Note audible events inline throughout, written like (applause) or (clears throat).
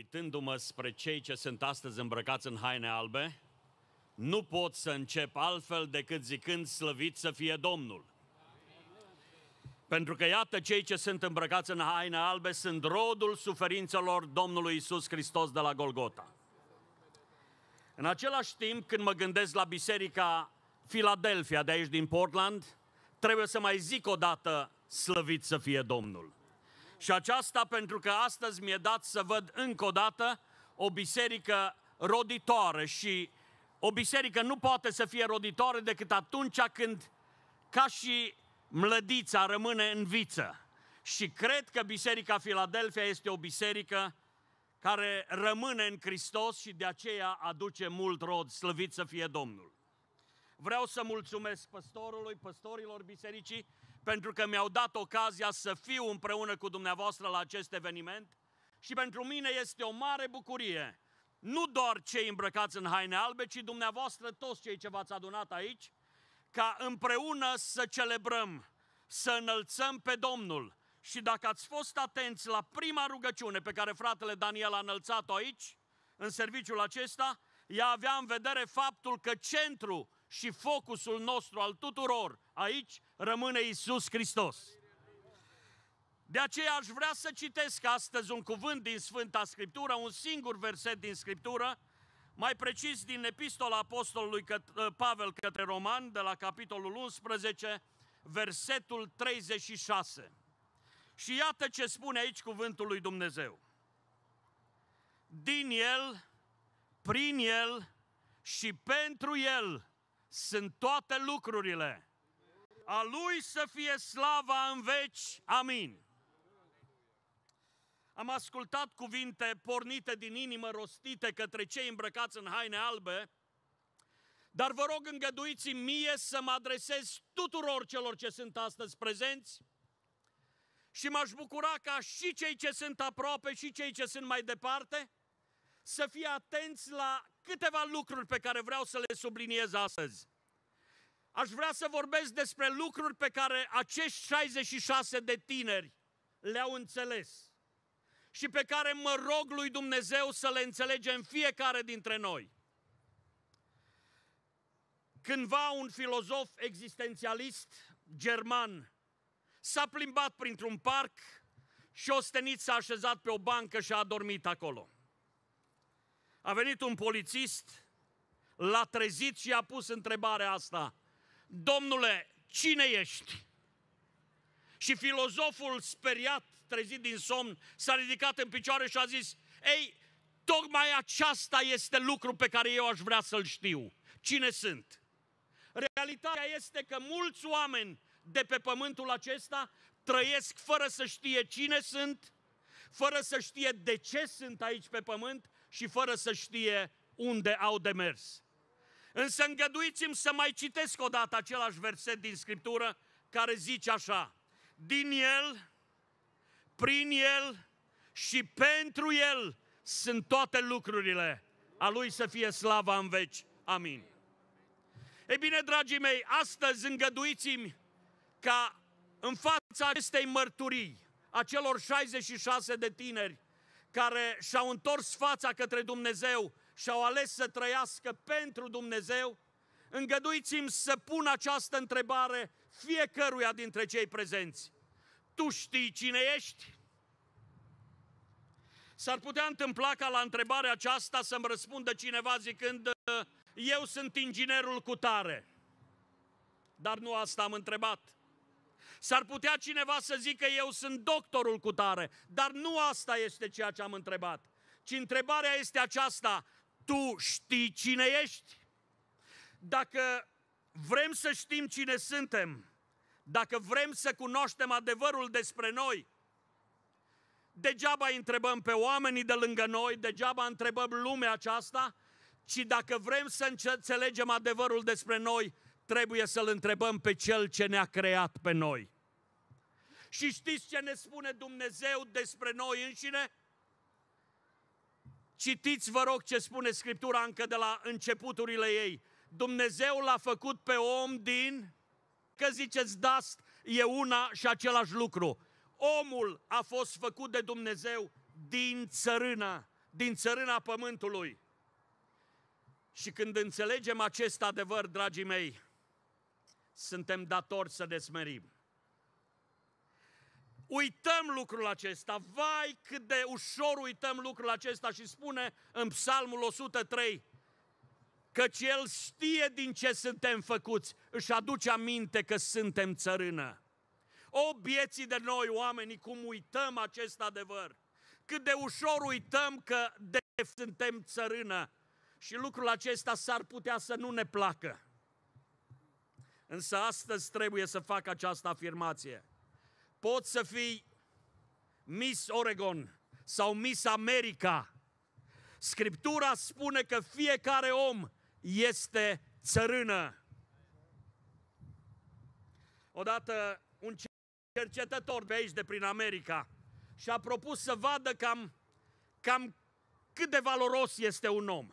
uitându-mă spre cei ce sunt astăzi îmbrăcați în haine albe, nu pot să încep altfel decât zicând slăvit să fie Domnul. Pentru că iată cei ce sunt îmbrăcați în haine albe sunt rodul suferințelor Domnului Isus Hristos de la Golgota. În același timp, când mă gândesc la biserica Philadelphia de aici din Portland, trebuie să mai zic o dată slăvit să fie Domnul. Și aceasta pentru că astăzi mi-e dat să văd încă o dată o biserică roditoare și o biserică nu poate să fie roditoare decât atunci când, ca și mlădița, rămâne în viță. Și cred că Biserica Filadelfia este o biserică care rămâne în Hristos și de aceea aduce mult rod, slăvit să fie Domnul. Vreau să mulțumesc păstorului, păstorilor bisericii pentru că mi-au dat ocazia să fiu împreună cu dumneavoastră la acest eveniment și pentru mine este o mare bucurie. Nu doar cei îmbrăcați în haine albe, ci dumneavoastră toți cei ce v-ați adunat aici, ca împreună să celebrăm, să înălțăm pe Domnul. Și dacă ați fost atenți la prima rugăciune pe care fratele Daniel a înălțat-o aici, în serviciul acesta, ea avea în vedere faptul că centrul și focusul nostru al tuturor aici rămâne Isus Hristos. De aceea aș vrea să citesc astăzi un cuvânt din Sfânta Scriptură, un singur verset din Scriptură, mai precis din Epistola Apostolului ă, Pavel către Roman, de la capitolul 11, versetul 36. Și iată ce spune aici cuvântul lui Dumnezeu. Din el, prin el și pentru el sunt toate lucrurile. A Lui să fie slava în veci. Amin. Am ascultat cuvinte pornite din inimă, rostite către cei îmbrăcați în haine albe, dar vă rog îngăduiți mie să mă adresez tuturor celor ce sunt astăzi prezenți și m-aș bucura ca și cei ce sunt aproape și cei ce sunt mai departe să fie atenți la câteva lucruri pe care vreau să le subliniez astăzi. Aș vrea să vorbesc despre lucruri pe care acești 66 de tineri le-au înțeles și pe care mă rog lui Dumnezeu să le înțelegem fiecare dintre noi. Cândva un filozof existențialist german s-a plimbat printr-un parc și ostenit s-a așezat pe o bancă și a dormit acolo. A venit un polițist, l-a trezit și a pus întrebarea asta. Domnule, cine ești? Și filozoful speriat, trezit din somn, s-a ridicat în picioare și a zis, ei, tocmai aceasta este lucru pe care eu aș vrea să-l știu. Cine sunt? Realitatea este că mulți oameni de pe pământul acesta trăiesc fără să știe cine sunt, fără să știe de ce sunt aici pe pământ și fără să știe unde au de mers. Însă îngăduiți-mi să mai citesc o dată același verset din Scriptură care zice așa, din El, prin El și pentru El sunt toate lucrurile. A Lui să fie slava în veci. Amin. Ei bine, dragii mei, astăzi îngăduiți-mi ca în fața acestei mărturii a celor 66 de tineri care și-au întors fața către Dumnezeu și au ales să trăiască pentru Dumnezeu, îngăduiți-mi să pun această întrebare fiecăruia dintre cei prezenți. Tu știi cine ești? S-ar putea întâmpla ca la întrebarea aceasta să-mi răspundă cineva zicând, eu sunt inginerul cu tare. Dar nu asta am întrebat. S-ar putea cineva să zică eu sunt doctorul cu tare, dar nu asta este ceea ce am întrebat, ci întrebarea este aceasta, tu știi cine ești? Dacă vrem să știm cine suntem, dacă vrem să cunoaștem adevărul despre noi, degeaba întrebăm pe oamenii de lângă noi, degeaba întrebăm lumea aceasta, ci dacă vrem să înțelegem adevărul despre noi, trebuie să-L întrebăm pe Cel ce ne-a creat pe noi. Și știți ce ne spune Dumnezeu despre noi înșine? Citiți, vă rog, ce spune Scriptura încă de la începuturile ei. Dumnezeu l-a făcut pe om din... Că ziceți, dast, e una și același lucru. Omul a fost făcut de Dumnezeu din țărâna, din țărâna pământului. Și când înțelegem acest adevăr, dragii mei, suntem datori să desmerim. Uităm lucrul acesta, vai cât de ușor uităm lucrul acesta și spune în Psalmul 103, căci El știe din ce suntem făcuți, își aduce aminte că suntem țărână. O bieții de noi oamenii, cum uităm acest adevăr, cât de ușor uităm că de suntem țărână și lucrul acesta s-ar putea să nu ne placă. Însă astăzi trebuie să fac această afirmație. Poți să fii Miss Oregon sau Miss America. Scriptura spune că fiecare om este țărână. Odată un cercetător pe aici, de prin America, și-a propus să vadă cam, cam cât de valoros este un om.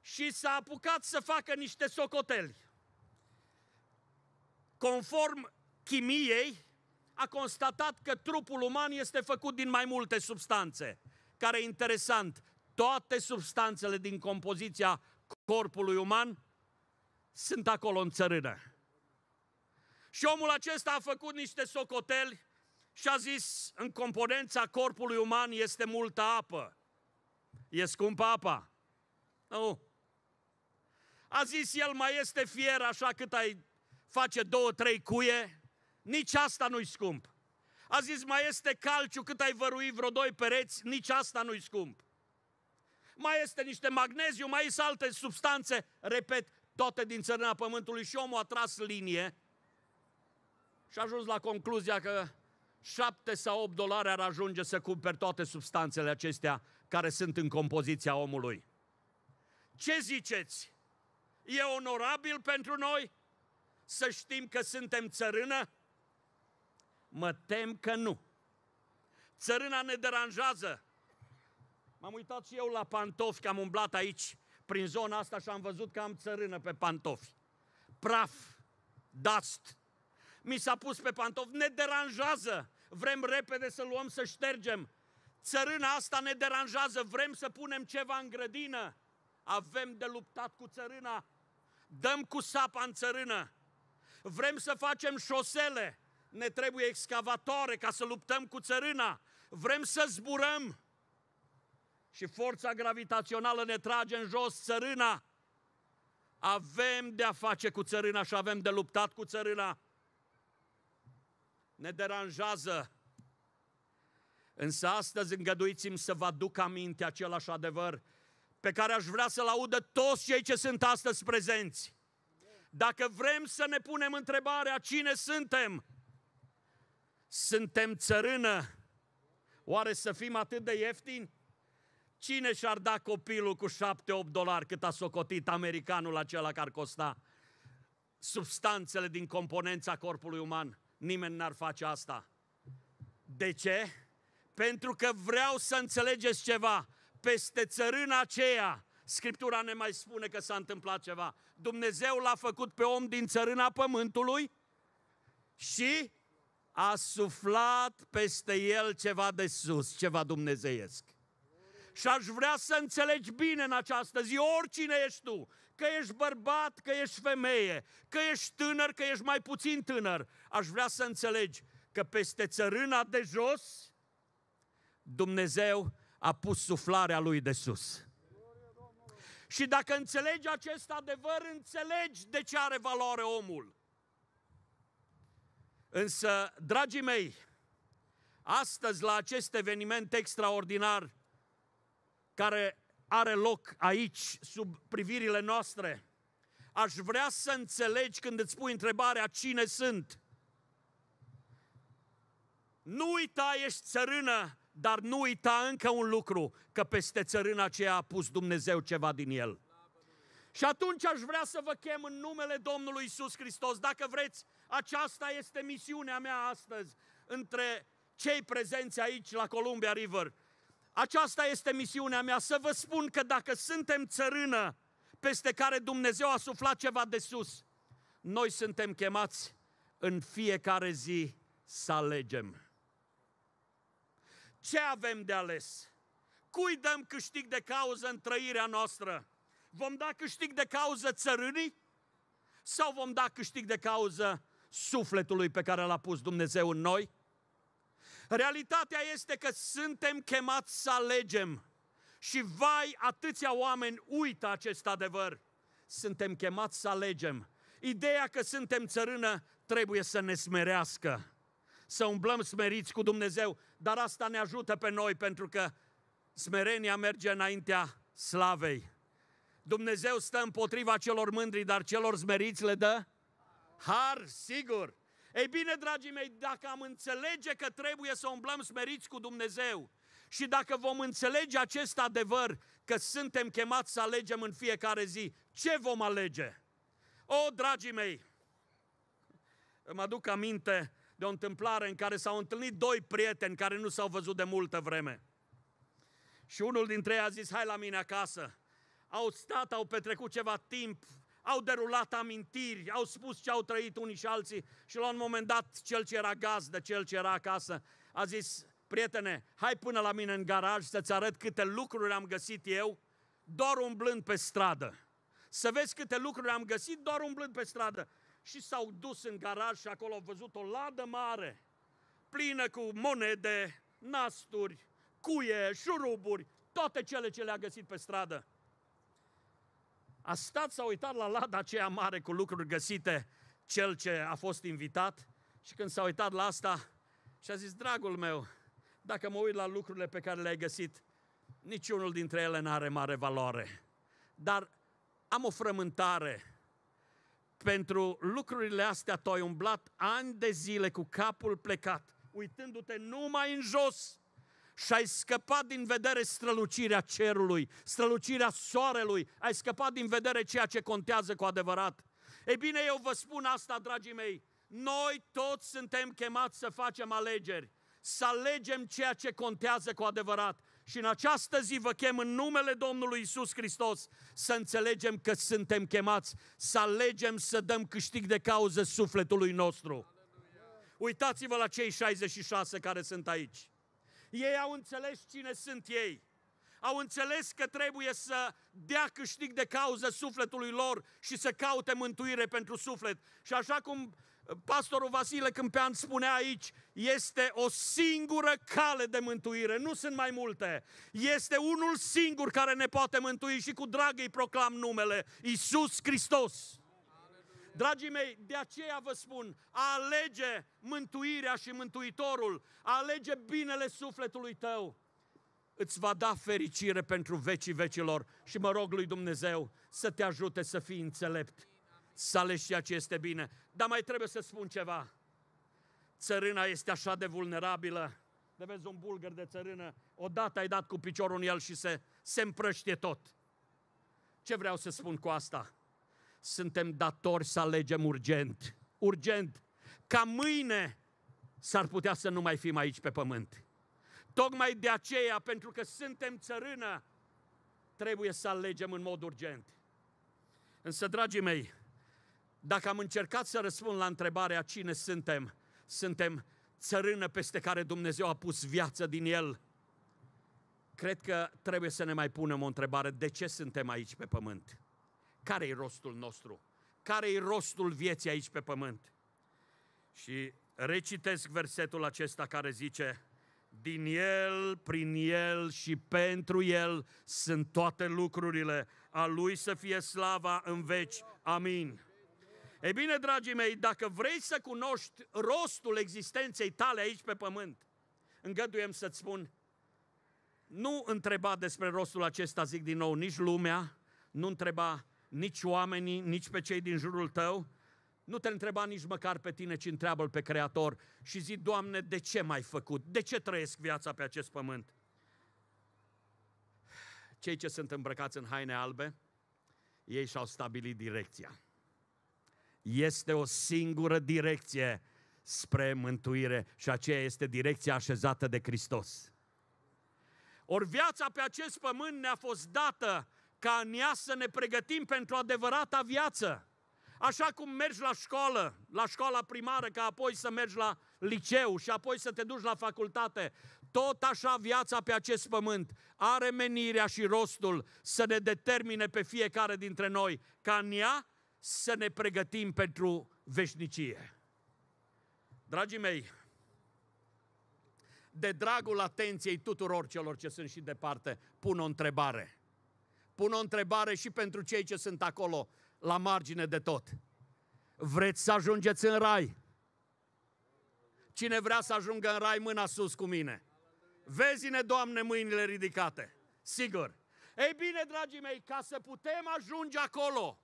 Și s-a apucat să facă niște socoteli conform chimiei, a constatat că trupul uman este făcut din mai multe substanțe, care e interesant, toate substanțele din compoziția corpului uman sunt acolo în țărână. Și omul acesta a făcut niște socoteli și a zis, în componența corpului uman este multă apă. E scumpă apa? Nu. A zis, el mai este fier așa cât ai face două, trei cuie, nici asta nu-i scump. A zis, mai este calciu cât ai vărui vreo doi pereți, nici asta nu-i scump. Mai este niște magneziu, mai sunt alte substanțe, repet, toate din țărâna pământului și omul a tras linie și a ajuns la concluzia că 7 sau 8 dolari ar ajunge să cumperi toate substanțele acestea care sunt în compoziția omului. Ce ziceți? E onorabil pentru noi? să știm că suntem țărână? Mă tem că nu. Țărâna ne deranjează. M-am uitat și eu la pantofi, că am umblat aici, prin zona asta și am văzut că am țărână pe pantofi. Praf, dust, mi s-a pus pe pantofi. ne deranjează. Vrem repede să luăm, să ștergem. Țărâna asta ne deranjează, vrem să punem ceva în grădină. Avem de luptat cu țărâna. Dăm cu sapa în țărână. Vrem să facem șosele, ne trebuie excavatoare ca să luptăm cu țărâna. Vrem să zburăm și forța gravitațională ne trage în jos țărâna. Avem de a face cu țărâna și avem de luptat cu țărâna. Ne deranjează. Însă astăzi îngăduiți-mi să vă aduc aminte același adevăr pe care aș vrea să-l audă toți cei ce sunt astăzi prezenți. Dacă vrem să ne punem întrebarea cine suntem, suntem țărână, oare să fim atât de ieftini? Cine și-ar da copilul cu 7-8 dolari cât a socotit americanul acela care costa? Substanțele din componența corpului uman. Nimeni n-ar face asta. De ce? Pentru că vreau să înțelegeți ceva. Peste țărâna aceea Scriptura ne mai spune că s-a întâmplat ceva. Dumnezeu l-a făcut pe om din țărâna pământului și a suflat peste el ceva de sus, ceva dumnezeiesc. Și aș vrea să înțelegi bine în această zi, oricine ești tu, că ești bărbat, că ești femeie, că ești tânăr, că ești mai puțin tânăr, aș vrea să înțelegi că peste țărâna de jos, Dumnezeu a pus suflarea lui de sus. Și dacă înțelegi acest adevăr, înțelegi de ce are valoare omul. Însă, dragii mei, astăzi la acest eveniment extraordinar care are loc aici, sub privirile noastre, aș vrea să înțelegi când îți pui întrebarea cine sunt. Nu uita, ești țărână, dar nu uita încă un lucru, că peste țărâna aceea a pus Dumnezeu ceva din el. Și atunci aș vrea să vă chem în numele Domnului Isus Hristos. Dacă vreți, aceasta este misiunea mea astăzi între cei prezenți aici la Columbia River. Aceasta este misiunea mea, să vă spun că dacă suntem țărână peste care Dumnezeu a suflat ceva de sus, noi suntem chemați în fiecare zi să alegem ce avem de ales? Cui dăm câștig de cauză în trăirea noastră? Vom da câștig de cauză țărânii? Sau vom da câștig de cauză sufletului pe care l-a pus Dumnezeu în noi? Realitatea este că suntem chemați să alegem. Și vai, atâția oameni uită acest adevăr. Suntem chemați să alegem. Ideea că suntem țărână trebuie să ne smerească să umblăm smeriți cu Dumnezeu, dar asta ne ajută pe noi pentru că smerenia merge înaintea slavei. Dumnezeu stă împotriva celor mândri, dar celor smeriți le dă har, sigur. Ei bine, dragii mei, dacă am înțelege că trebuie să umblăm smeriți cu Dumnezeu și dacă vom înțelege acest adevăr că suntem chemați să alegem în fiecare zi, ce vom alege? O, dragii mei, îmi aduc aminte de o întâmplare în care s-au întâlnit doi prieteni care nu s-au văzut de multă vreme. Și unul dintre ei a zis, hai la mine acasă. Au stat, au petrecut ceva timp, au derulat amintiri, au spus ce au trăit unii și alții și la un moment dat cel ce era gazdă, cel ce era acasă, a zis, prietene, hai până la mine în garaj să-ți arăt câte lucruri am găsit eu doar umblând pe stradă. Să vezi câte lucruri am găsit doar umblând pe stradă și s-au dus în garaj și acolo au văzut o ladă mare, plină cu monede, nasturi, cuie, șuruburi, toate cele ce le-a găsit pe stradă. A stat, s-a uitat la lada aceea mare cu lucruri găsite, cel ce a fost invitat și când s-a uitat la asta și a zis, dragul meu, dacă mă uit la lucrurile pe care le-ai găsit, niciunul dintre ele nu are mare valoare. Dar am o frământare pentru lucrurile astea tu ai umblat ani de zile cu capul plecat, uitându-te numai în jos și ai scăpat din vedere strălucirea cerului, strălucirea soarelui, ai scăpat din vedere ceea ce contează cu adevărat. Ei bine, eu vă spun asta, dragii mei, noi toți suntem chemați să facem alegeri, să alegem ceea ce contează cu adevărat. Și în această zi vă chem în numele Domnului Isus Hristos să înțelegem că suntem chemați, să alegem să dăm câștig de cauză sufletului nostru. Uitați-vă la cei 66 care sunt aici. Ei au înțeles cine sunt ei. Au înțeles că trebuie să dea câștig de cauză sufletului lor și să caute mântuire pentru suflet. Și așa cum Pastorul Vasile Câmpean spune aici, este o singură cale de mântuire, nu sunt mai multe. Este unul singur care ne poate mântui și cu drag îi proclam numele, Isus Hristos. Dragii mei, de aceea vă spun, alege mântuirea și mântuitorul, alege binele sufletului tău. Îți va da fericire pentru vecii vecilor și mă rog lui Dumnezeu să te ajute să fii înțelept să alegi ceea ce este bine. Dar mai trebuie să spun ceva. Țărâna este așa de vulnerabilă. De vezi un bulgăr de țărână, odată ai dat cu piciorul în el și se, se împrăște tot. Ce vreau să spun cu asta? Suntem datori să alegem urgent. Urgent. Ca mâine s-ar putea să nu mai fim aici pe pământ. Tocmai de aceea, pentru că suntem țărână, trebuie să alegem în mod urgent. Însă, dragii mei, dacă am încercat să răspund la întrebarea cine suntem, suntem țărână peste care Dumnezeu a pus viață din el. Cred că trebuie să ne mai punem o întrebare. De ce suntem aici pe pământ? care e rostul nostru? care e rostul vieții aici pe pământ? Și recitesc versetul acesta care zice, din El, prin El și pentru El sunt toate lucrurile. A Lui să fie slava în veci. Amin. E bine, dragii mei, dacă vrei să cunoști rostul existenței tale aici pe pământ, îngăduiem să-ți spun, nu întreba despre rostul acesta, zic din nou, nici lumea, nu întreba nici oamenii, nici pe cei din jurul tău, nu te întreba nici măcar pe tine, ci întreabă-L pe Creator și zi, Doamne, de ce m-ai făcut? De ce trăiesc viața pe acest pământ? Cei ce sunt îmbrăcați în haine albe, ei și-au stabilit direcția este o singură direcție spre mântuire și aceea este direcția așezată de Hristos. Ori viața pe acest pământ ne-a fost dată ca în ea să ne pregătim pentru adevărata viață. Așa cum mergi la școală, la școala primară, ca apoi să mergi la liceu și apoi să te duci la facultate, tot așa viața pe acest pământ are menirea și rostul să ne determine pe fiecare dintre noi ca în ea să ne pregătim pentru veșnicie. Dragii mei, de dragul atenției tuturor celor ce sunt și departe, pun o întrebare. Pun o întrebare și pentru cei ce sunt acolo, la margine de tot. Vreți să ajungeți în rai? Cine vrea să ajungă în rai, mâna sus cu mine. Vezi-ne, Doamne, mâinile ridicate. Sigur. Ei bine, dragii mei, ca să putem ajunge acolo,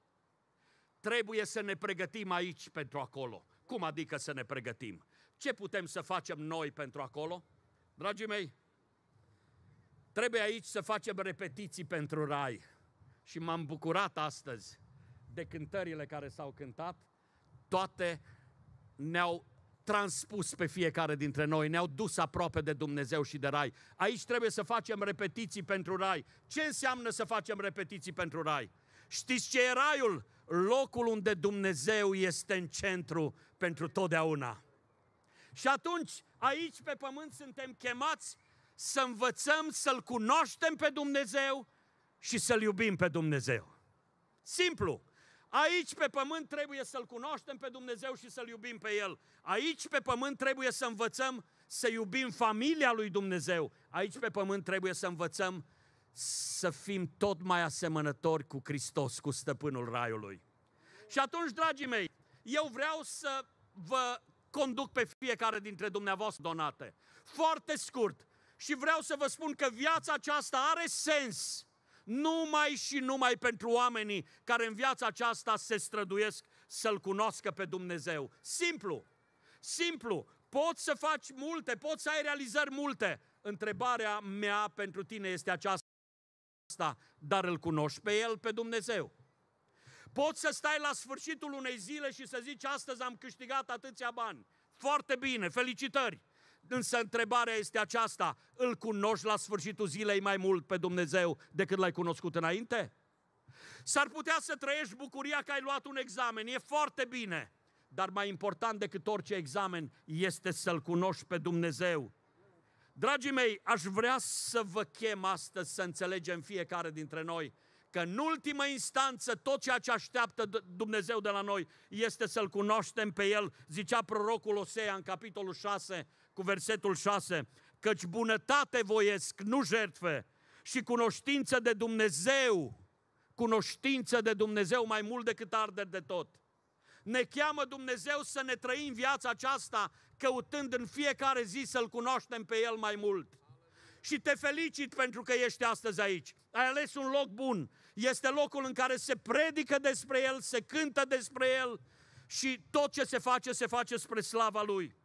Trebuie să ne pregătim aici pentru acolo. Cum adică să ne pregătim? Ce putem să facem noi pentru acolo? Dragii mei, trebuie aici să facem repetiții pentru rai. Și m-am bucurat astăzi de cântările care s-au cântat. Toate ne-au transpus pe fiecare dintre noi, ne-au dus aproape de Dumnezeu și de Rai. Aici trebuie să facem repetiții pentru Rai. Ce înseamnă să facem repetiții pentru Rai? Știți ce e Raiul? locul unde Dumnezeu este în centru pentru totdeauna. Și atunci, aici pe pământ suntem chemați să învățăm să-L cunoaștem pe Dumnezeu și să-L iubim pe Dumnezeu. Simplu. Aici pe pământ trebuie să-L cunoaștem pe Dumnezeu și să-L iubim pe El. Aici pe pământ trebuie să învățăm să iubim familia lui Dumnezeu. Aici pe pământ trebuie să învățăm să fim tot mai asemănători cu Hristos, cu Stăpânul Raiului. Și atunci, dragii mei, eu vreau să vă conduc pe fiecare dintre dumneavoastră donate. Foarte scurt. Și vreau să vă spun că viața aceasta are sens numai și numai pentru oamenii care în viața aceasta se străduiesc să-L cunoască pe Dumnezeu. Simplu. Simplu. Poți să faci multe, poți să ai realizări multe. Întrebarea mea pentru tine este aceasta asta, dar îl cunoști pe El, pe Dumnezeu. Poți să stai la sfârșitul unei zile și să zici, astăzi am câștigat atâția bani. Foarte bine, felicitări! Însă întrebarea este aceasta, îl cunoști la sfârșitul zilei mai mult pe Dumnezeu decât l-ai cunoscut înainte? S-ar putea să trăiești bucuria că ai luat un examen, e foarte bine, dar mai important decât orice examen este să-L cunoști pe Dumnezeu Dragii mei, aș vrea să vă chem astăzi să înțelegem fiecare dintre noi că în ultimă instanță tot ceea ce așteaptă Dumnezeu de la noi este să-L cunoaștem pe El, zicea prorocul Osea în capitolul 6 cu versetul 6, căci bunătate voiesc, nu jertfe, și cunoștință de Dumnezeu, cunoștință de Dumnezeu mai mult decât arder de tot. Ne cheamă Dumnezeu să ne trăim viața aceasta căutând în fiecare zi să-L cunoaștem pe El mai mult. Și te felicit pentru că ești astăzi aici. Ai ales un loc bun. Este locul în care se predică despre El, se cântă despre El și tot ce se face, se face spre slava Lui.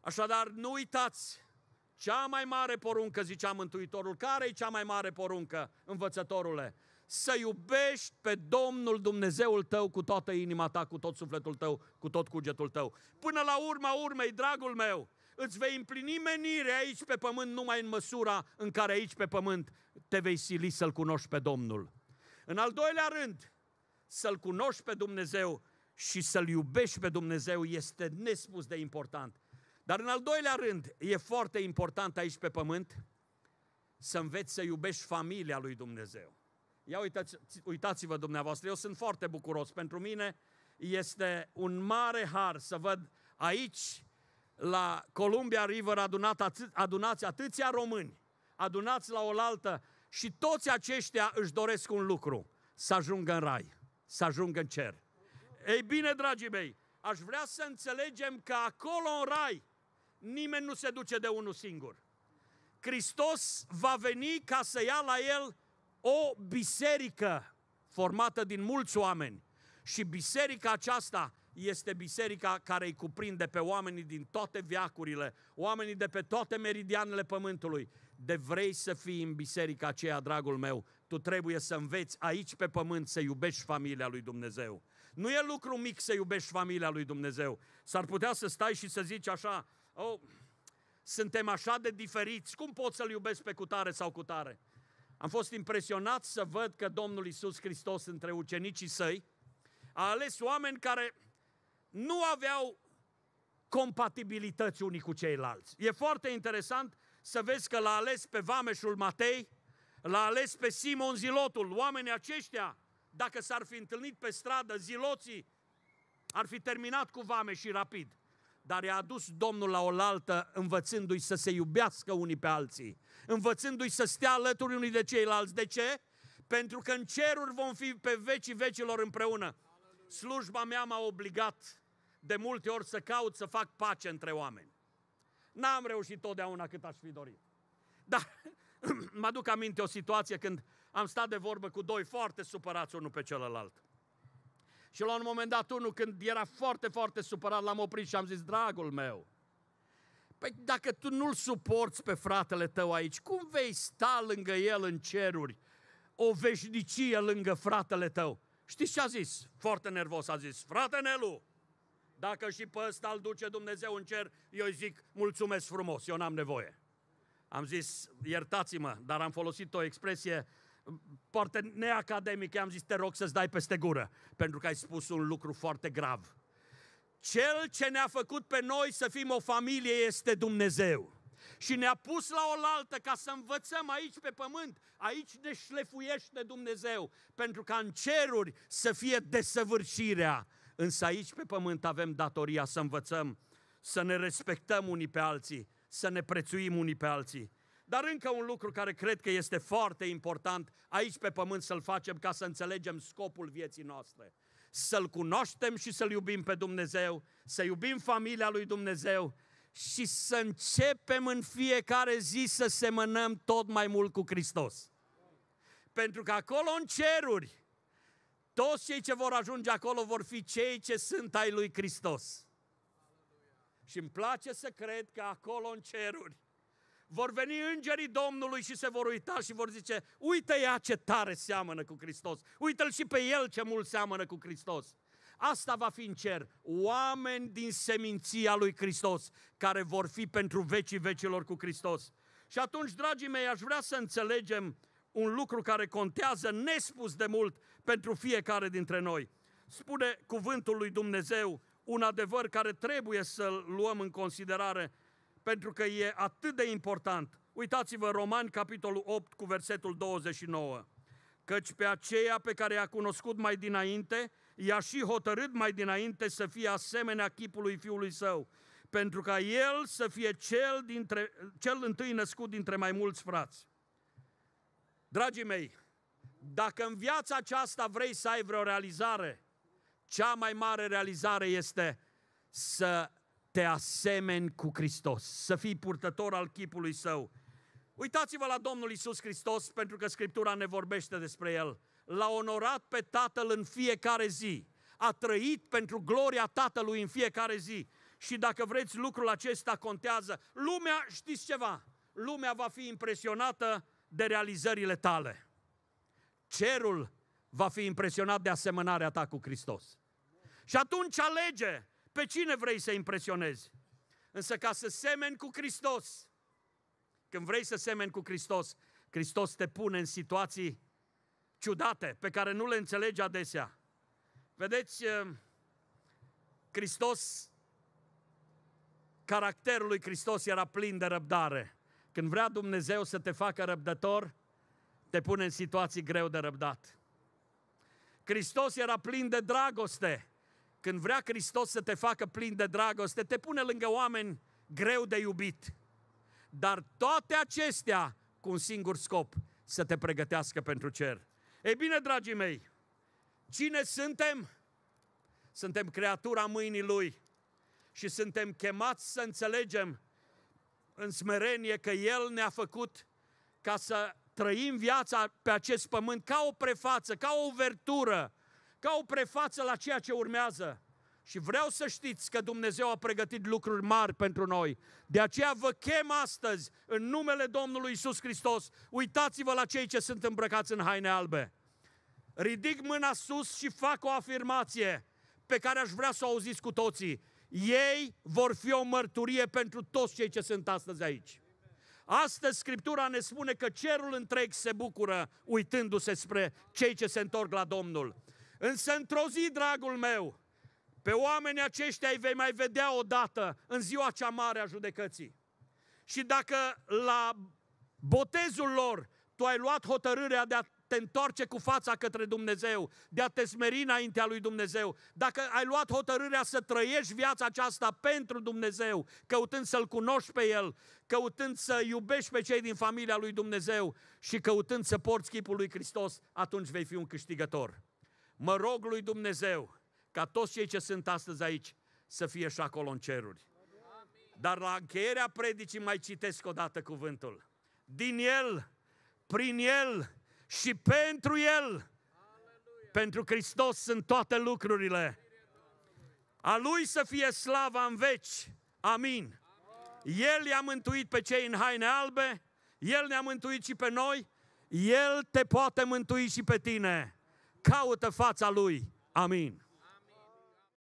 Așadar, nu uitați cea mai mare poruncă, zicea Mântuitorul. Care e cea mai mare poruncă, învățătorule? să iubești pe Domnul Dumnezeul tău cu toată inima ta, cu tot sufletul tău, cu tot cugetul tău. Până la urma urmei, dragul meu, îți vei împlini menire aici pe pământ numai în măsura în care aici pe pământ te vei sili să-L cunoști pe Domnul. În al doilea rând, să-L cunoști pe Dumnezeu și să-L iubești pe Dumnezeu este nespus de important. Dar în al doilea rând, e foarte important aici pe pământ să înveți să iubești familia lui Dumnezeu. Ia uitați, uitați-vă dumneavoastră, eu sunt foarte bucuros. Pentru mine este un mare har să văd aici, la Columbia River, adunat atâ- adunați atâția români, adunați la oaltă și toți aceștia își doresc un lucru, să ajungă în rai, să ajungă în cer. Ei bine, dragii mei, aș vrea să înțelegem că acolo în rai nimeni nu se duce de unul singur. Hristos va veni ca să ia la el o biserică formată din mulți oameni și biserica aceasta este biserica care îi cuprinde pe oamenii din toate viacurile, oamenii de pe toate meridianele pământului. De vrei să fii în biserica aceea, dragul meu, tu trebuie să înveți aici pe pământ să iubești familia lui Dumnezeu. Nu e lucru mic să iubești familia lui Dumnezeu. S-ar putea să stai și să zici așa, oh, suntem așa de diferiți, cum pot să-l iubesc pe cutare sau cutare? Am fost impresionat să văd că Domnul Isus Hristos între ucenicii săi a ales oameni care nu aveau compatibilități unii cu ceilalți. E foarte interesant să vezi că l-a ales pe Vameșul Matei, l-a ales pe Simon Zilotul. Oamenii aceștia, dacă s-ar fi întâlnit pe stradă, ziloții ar fi terminat cu vame și rapid dar i-a adus Domnul la oaltă învățându-i să se iubească unii pe alții, învățându-i să stea alături unii de ceilalți. De ce? Pentru că în ceruri vom fi pe vecii vecilor împreună. Slujba mea m-a obligat de multe ori să caut să fac pace între oameni. N-am reușit totdeauna cât aș fi dorit. Dar (clears throat) mă aduc aminte o situație când am stat de vorbă cu doi foarte supărați unul pe celălalt. Și la un moment dat, unul când era foarte, foarte supărat, l-am oprit și am zis, dragul meu, păi dacă tu nu-l suporți pe fratele tău aici, cum vei sta lângă el în ceruri o veșnicie lângă fratele tău? Știți ce a zis? Foarte nervos a zis, frate Nelu, dacă și pe ăsta îl duce Dumnezeu în cer, eu îi zic, mulțumesc frumos, eu n-am nevoie. Am zis, iertați-mă, dar am folosit o expresie poate neacademic, am zis, te rog să-ți dai peste gură, pentru că ai spus un lucru foarte grav. Cel ce ne-a făcut pe noi să fim o familie este Dumnezeu. Și ne-a pus la oaltă ca să învățăm aici pe pământ, aici ne șlefuiește Dumnezeu, pentru ca în ceruri să fie desăvârșirea. Însă aici pe pământ avem datoria să învățăm, să ne respectăm unii pe alții, să ne prețuim unii pe alții. Dar încă un lucru care cred că este foarte important aici pe pământ să-l facem ca să înțelegem scopul vieții noastre. Să-L cunoaștem și să-L iubim pe Dumnezeu, să iubim familia lui Dumnezeu și să începem în fiecare zi să semănăm tot mai mult cu Hristos. Pentru că acolo în ceruri, toți cei ce vor ajunge acolo vor fi cei ce sunt ai lui Hristos. Și îmi place să cred că acolo în ceruri vor veni îngerii Domnului și se vor uita și vor zice, uite ea ce tare seamănă cu Hristos, uite-l și pe el ce mult seamănă cu Hristos. Asta va fi în cer, oameni din seminția lui Hristos, care vor fi pentru vecii vecilor cu Hristos. Și atunci, dragii mei, aș vrea să înțelegem un lucru care contează nespus de mult pentru fiecare dintre noi. Spune cuvântul lui Dumnezeu un adevăr care trebuie să-l luăm în considerare pentru că e atât de important. Uitați-vă Romani, capitolul 8, cu versetul 29. Căci pe aceea pe care i-a cunoscut mai dinainte, i-a și hotărât mai dinainte să fie asemenea chipului fiului său, pentru ca el să fie cel, dintre, cel întâi născut dintre mai mulți frați. Dragii mei, dacă în viața aceasta vrei să ai vreo realizare, cea mai mare realizare este să te asemeni cu Hristos, să fii purtător al chipului său. Uitați-vă la Domnul Isus Hristos, pentru că Scriptura ne vorbește despre El. L-a onorat pe Tatăl în fiecare zi. A trăit pentru gloria Tatălui în fiecare zi. Și dacă vreți, lucrul acesta contează. Lumea, știți ceva, lumea va fi impresionată de realizările tale. Cerul va fi impresionat de asemănarea ta cu Hristos. Și atunci alege pe cine vrei să impresionezi. Însă ca să semeni cu Hristos, când vrei să semeni cu Hristos, Hristos te pune în situații ciudate pe care nu le înțelegi adesea. Vedeți, eh, Hristos, caracterul lui Hristos era plin de răbdare. Când vrea Dumnezeu să te facă răbdător, te pune în situații greu de răbdat. Hristos era plin de dragoste. Când vrea Hristos să te facă plin de dragoste, te pune lângă oameni greu de iubit. Dar toate acestea cu un singur scop, să te pregătească pentru cer. Ei bine, dragii mei, cine suntem? Suntem creatura mâinii Lui și suntem chemați să înțelegem în smerenie că El ne-a făcut ca să trăim viața pe acest pământ ca o prefață, ca o vertură ca o prefață la ceea ce urmează. Și vreau să știți că Dumnezeu a pregătit lucruri mari pentru noi. De aceea vă chem astăzi, în numele Domnului Isus Hristos, uitați-vă la cei ce sunt îmbrăcați în haine albe. Ridic mâna sus și fac o afirmație pe care aș vrea să o auziți cu toții. Ei vor fi o mărturie pentru toți cei ce sunt astăzi aici. Astăzi Scriptura ne spune că cerul întreg se bucură uitându-se spre cei ce se întorc la Domnul. Însă într-o zi, dragul meu, pe oamenii aceștia îi vei mai vedea odată în ziua cea mare a judecății. Și dacă la botezul lor tu ai luat hotărârea de a te întoarce cu fața către Dumnezeu, de a te smeri înaintea lui Dumnezeu, dacă ai luat hotărârea să trăiești viața aceasta pentru Dumnezeu, căutând să-L cunoști pe El, căutând să iubești pe cei din familia lui Dumnezeu și căutând să porți chipul lui Hristos, atunci vei fi un câștigător. Mă rog lui Dumnezeu ca toți cei ce sunt astăzi aici să fie și acolo în ceruri. Dar la încheierea predicii mai citesc o dată cuvântul. Din El, prin El și pentru El, Aleluia. pentru Hristos sunt toate lucrurile. A Lui să fie slava în veci. Amin. El i-a mântuit pe cei în haine albe, El ne-a mântuit și pe noi, El te poate mântui și pe tine caută fața Lui. Amin.